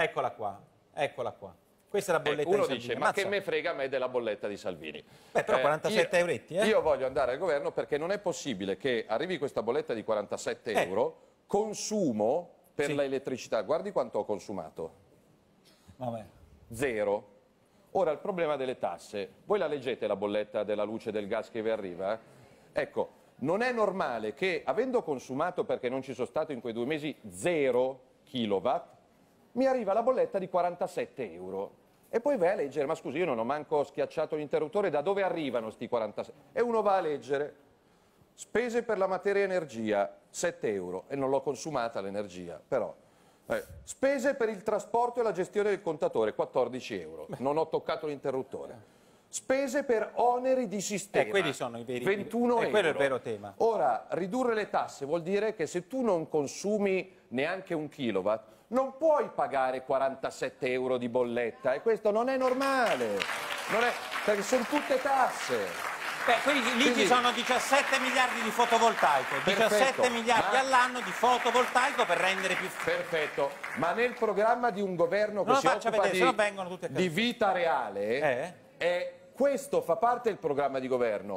Eccola qua, eccola qua. Questa è la eh, bolletta eh, uno di Salvini. dice, ma Ammazza. che me frega a me della bolletta di Salvini? Beh, però 47 eh, io, euretti, eh? Io voglio andare al governo perché non è possibile che arrivi questa bolletta di 47 eh. euro, consumo per sì. l'elettricità. Guardi quanto ho consumato. Vabbè. Zero. Ora, il problema delle tasse. Voi la leggete la bolletta della luce del gas che vi arriva? Ecco, non è normale che, avendo consumato, perché non ci sono stato in quei due mesi, zero kilowatt, mi arriva la bolletta di 47 euro. E poi vai a leggere, ma scusi, io non ho manco schiacciato l'interruttore, da dove arrivano questi 47? E uno va a leggere, spese per la materia energia, 7 euro, e non l'ho consumata l'energia, però. Eh, spese per il trasporto e la gestione del contatore, 14 euro, non ho toccato l'interruttore. Spese per oneri di sistema. E eh, quelli sono i veri. 21 eh, quello è il vero tema. Ora, ridurre le tasse vuol dire che se tu non consumi neanche un kilowatt, non puoi pagare 47 euro di bolletta e questo non è normale. Non è, perché sono tutte tasse. Beh, quindi lì ci sono 17 miliardi di fotovoltaico, 17 perfetto, miliardi ma... all'anno di fotovoltaico per rendere più... Perfetto, ma nel programma di un governo che si occupa vedere, di, di vita reale eh? è questo fa parte del programma di governo.